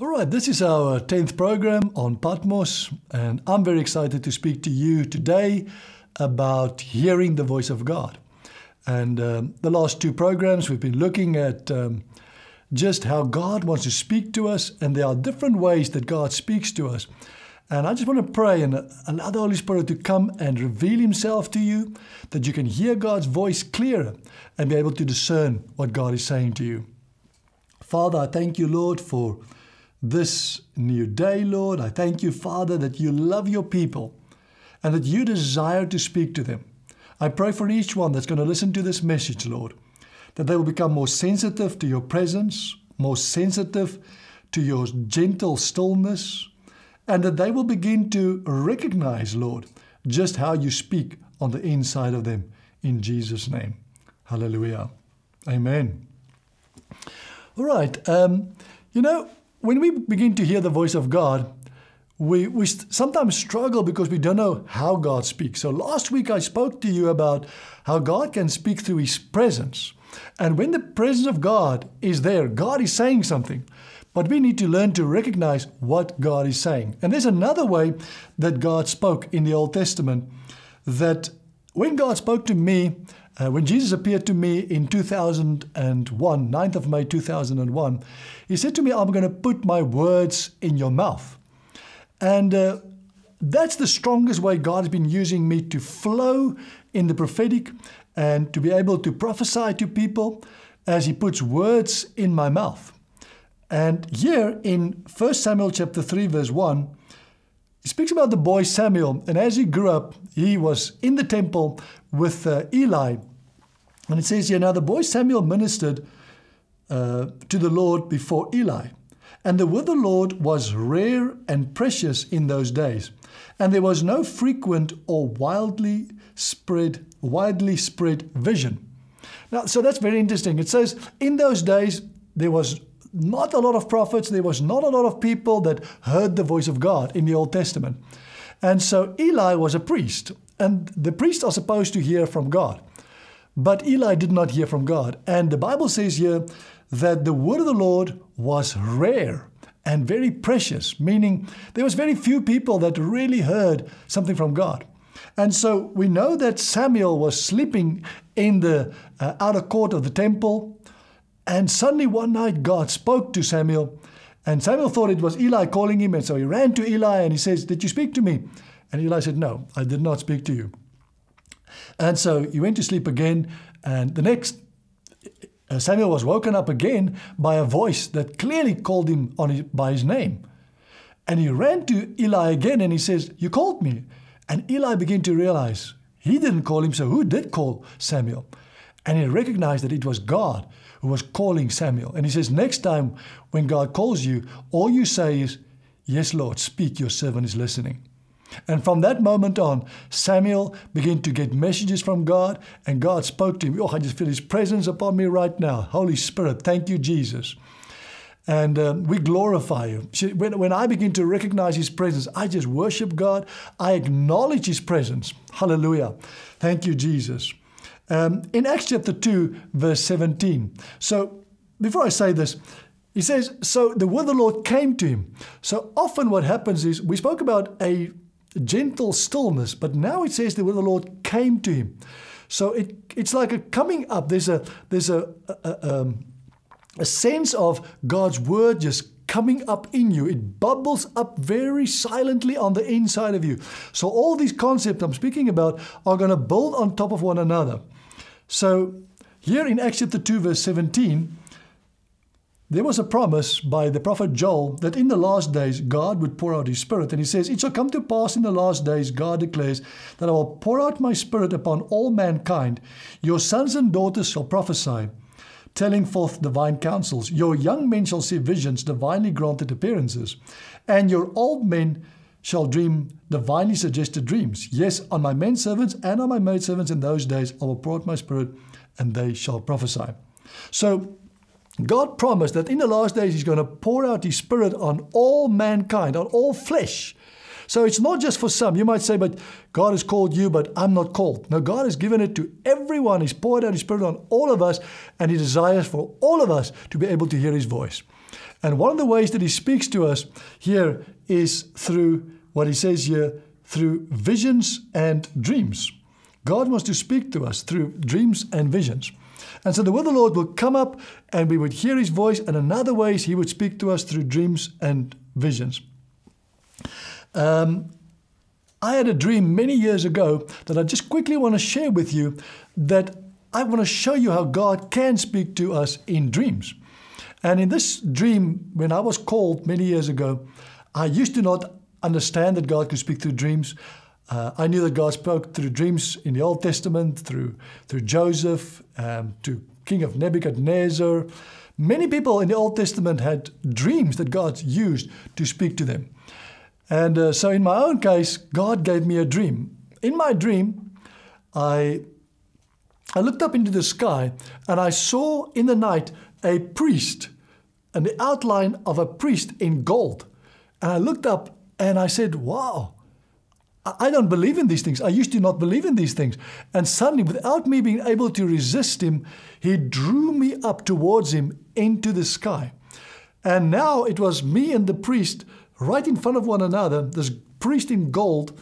All right, this is our 10th program on Patmos, and I'm very excited to speak to you today about hearing the voice of God. And um, the last two programs, we've been looking at um, just how God wants to speak to us, and there are different ways that God speaks to us. And I just want to pray and allow the Holy Spirit to come and reveal Himself to you, that you can hear God's voice clearer and be able to discern what God is saying to you. Father, I thank you, Lord, for this new day, Lord. I thank you, Father, that you love your people and that you desire to speak to them. I pray for each one that's going to listen to this message, Lord, that they will become more sensitive to your presence, more sensitive to your gentle stillness, and that they will begin to recognize, Lord, just how you speak on the inside of them. In Jesus' name. Hallelujah. Amen. All right. Um, you know, when we begin to hear the voice of God, we, we sometimes struggle because we don't know how God speaks. So last week I spoke to you about how God can speak through His presence. And when the presence of God is there, God is saying something. But we need to learn to recognize what God is saying. And there's another way that God spoke in the Old Testament that when God spoke to me, uh, when Jesus appeared to me in 2001, 9th of May 2001, he said to me, I'm going to put my words in your mouth. And uh, that's the strongest way God has been using me to flow in the prophetic and to be able to prophesy to people as he puts words in my mouth. And here in 1 Samuel chapter 3 verse 1, he speaks about the boy Samuel, and as he grew up, he was in the temple with uh, Eli. And it says here now the boy Samuel ministered uh, to the Lord before Eli. And the word of the Lord was rare and precious in those days, and there was no frequent or wildly spread, widely spread vision. Now, so that's very interesting. It says in those days there was not a lot of prophets, there was not a lot of people that heard the voice of God in the Old Testament. And so Eli was a priest, and the priests are supposed to hear from God. But Eli did not hear from God. And the Bible says here that the word of the Lord was rare and very precious, meaning there was very few people that really heard something from God. And so we know that Samuel was sleeping in the uh, outer court of the temple and suddenly one night God spoke to Samuel, and Samuel thought it was Eli calling him, and so he ran to Eli and he says, Did you speak to me? And Eli said, No, I did not speak to you. And so he went to sleep again, and the next uh, Samuel was woken up again by a voice that clearly called him his, by his name. And he ran to Eli again and he says, You called me. And Eli began to realize he didn't call him, so who did call Samuel? And he recognized that it was God who was calling Samuel. And he says, Next time when God calls you, all you say is, Yes, Lord, speak, your servant is listening. And from that moment on, Samuel began to get messages from God, and God spoke to him. Oh, I just feel his presence upon me right now. Holy Spirit, thank you, Jesus. And um, we glorify you. When, when I begin to recognize his presence, I just worship God. I acknowledge his presence. Hallelujah. Thank you, Jesus um, in Acts chapter 2, verse 17. So before I say this, he says, So the word of the Lord came to him. So often what happens is we spoke about a gentle stillness, but now it says the word of the Lord came to him. So it, it's like a coming up. There's a there's a a, a, um, a sense of God's word just coming up in you. It bubbles up very silently on the inside of you. So all these concepts I'm speaking about are going to build on top of one another. So here in Acts chapter 2 verse 17, there was a promise by the prophet Joel that in the last days God would pour out his spirit. And he says, It shall come to pass in the last days, God declares, that I will pour out my spirit upon all mankind. Your sons and daughters shall prophesy telling forth divine counsels. Your young men shall see visions, divinely granted appearances, and your old men shall dream divinely suggested dreams. Yes, on my men servants and on my maid servants in those days I will pour out my spirit, and they shall prophesy. So God promised that in the last days He's going to pour out His Spirit on all mankind, on all flesh. So it's not just for some. You might say, but God has called you, but I'm not called. No, God has given it to everyone. He's poured out His Spirit on all of us, and He desires for all of us to be able to hear His voice. And one of the ways that He speaks to us here is through what He says here through visions and dreams. God wants to speak to us through dreams and visions. And so the word of the Lord will come up and we would hear his voice, and in other ways, he would speak to us through dreams and visions. Um, I had a dream many years ago that I just quickly want to share with you that I want to show you how God can speak to us in dreams. And in this dream, when I was called many years ago, I used to not understand that God could speak through dreams. Uh, I knew that God spoke through dreams in the Old Testament, through, through Joseph, um, to King of Nebuchadnezzar. Many people in the Old Testament had dreams that God used to speak to them. And uh, so in my own case, God gave me a dream. In my dream, I, I looked up into the sky and I saw in the night a priest and the outline of a priest in gold. And I looked up and I said, wow, I don't believe in these things. I used to not believe in these things. And suddenly, without me being able to resist him, he drew me up towards him into the sky. And now it was me and the priest right in front of one another, this priest in gold.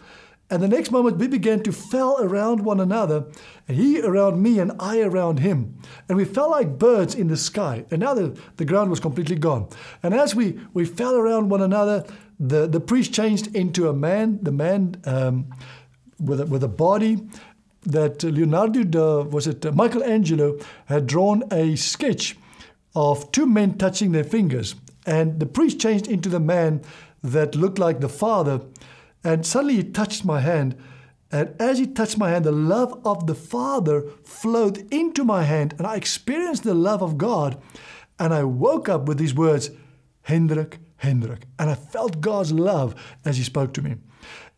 And the next moment, we began to fell around one another, he around me and I around him. And we fell like birds in the sky. And now the, the ground was completely gone. And as we, we fell around one another, the, the priest changed into a man, the man um, with, a, with a body that Leonardo da, was it Michelangelo had drawn a sketch of two men touching their fingers and the priest changed into the man that looked like the Father. And suddenly he touched my hand. And as he touched my hand, the love of the Father flowed into my hand. And I experienced the love of God. And I woke up with these words, Hendrik, Hendrik. And I felt God's love as he spoke to me.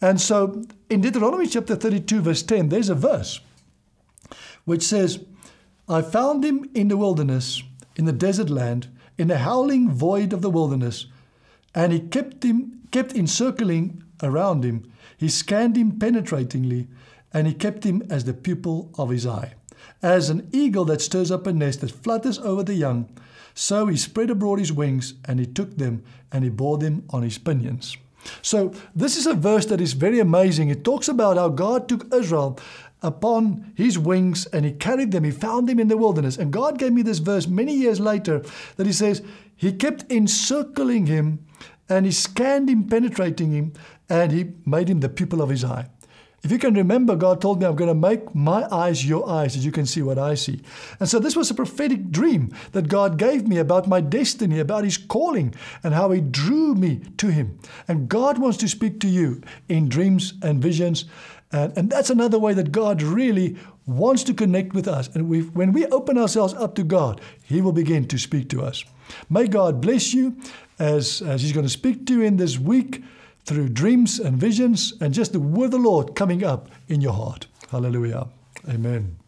And so in Deuteronomy chapter 32, verse 10, there's a verse which says, I found him in the wilderness, in the desert land, in the howling void of the wilderness, and he kept him kept encircling around him. He scanned him penetratingly, and he kept him as the pupil of his eye. As an eagle that stirs up a nest that flutters over the young, so he spread abroad his wings, and he took them, and he bore them on his pinions. So, this is a verse that is very amazing. It talks about how God took Israel upon his wings and he carried them. He found them in the wilderness. And God gave me this verse many years later that he says, He kept encircling him and he scanned him, penetrating him, and he made him the pupil of his eye. If you can remember, God told me, I'm going to make my eyes your eyes, that you can see what I see. And so this was a prophetic dream that God gave me about my destiny, about His calling, and how He drew me to Him. And God wants to speak to you in dreams and visions and, and that's another way that God really wants to connect with us. And when we open ourselves up to God, He will begin to speak to us. May God bless you as, as He's going to speak to you in this week through dreams and visions and just the word of the Lord coming up in your heart. Hallelujah. Amen.